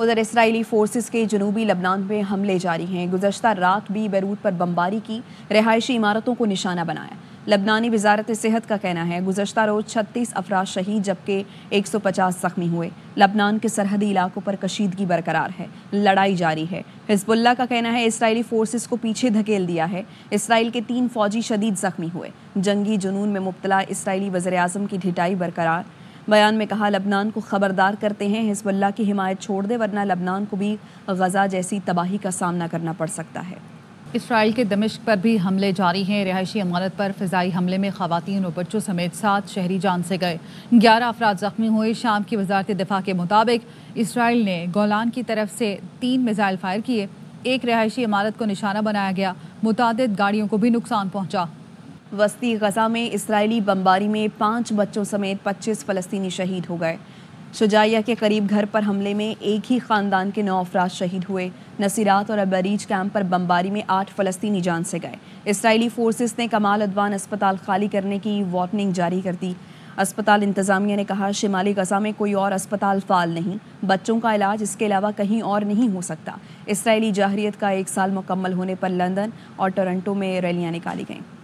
उधर Israeli forces के जनूबी लबनान में हमले जारी हैं गुजशत रात भी बैरूत पर बमबारी की रिहायशी इमारतों को निशाना बनाया लबनानी वजारत सेहत का कहना है गुजशत रोज छत्तीस अफराज शहीद जबकि एक सौ पचास जख्मी हुए लबनान के सरहदी इलाकों पर कशीदगी बरकरार है लड़ाई जारी है हिजबुल्ला का कहना है इसराइली फोर्सेस को पीछे धकेल दिया है इसराइल के तीन फौजी शदीद जख्मी हुए जंगी जुनून में मुबतला इसराइली वजर अजम की ढिटाई बरकरार बयान में कहा लबनान को खबरदार करते हैं हिजबुल्ला की हिमायत छोड़ दे वरना लबनान को भी गजा जैसी तबाही का सामना करना पड़ सकता है इसराइल के दमिश्क पर भी हमले जारी हैं रिहायशी इमारत पर फ़जाई हमले में खातन और बच्चों समेत सात शहरी जान से गए ग्यारह अफराद ज़ख्मी हुए शाम की वजारत दिफा के मुताबिक इसराइल ने गोलान की तरफ से तीन मिज़ाइल फायर किए एक रिहायशी इमारत को निशाना बनाया गया मुतद गाड़ियों को भी नुकसान पहुँचा वस्ती गजा में इसराइली बमबारी में पाँच बच्चों समेत 25 फलस्तीनी शहीद हो गए शुजाइया के करीब घर पर हमले में एक ही खानदान के नौ अफराज शहीद हुए नसीरात और अबरीज कैंप पर बमबारी में आठ फलस्तीनी जान से गए इसराइली फोर्सेस ने कमाल अदवान अस्पताल खाली करने की वार्निंग जारी कर दी अस्पताल इंतजामिया ने कहा शिमाली गजा में कोई और अस्पताल फाल नहीं बच्चों का इलाज इसके अलावा कहीं और नहीं हो सकता इसराइली जाहरीत का एक साल मुकम्मल होने पर लंदन और टोरंटो में रैलियाँ निकाली गईं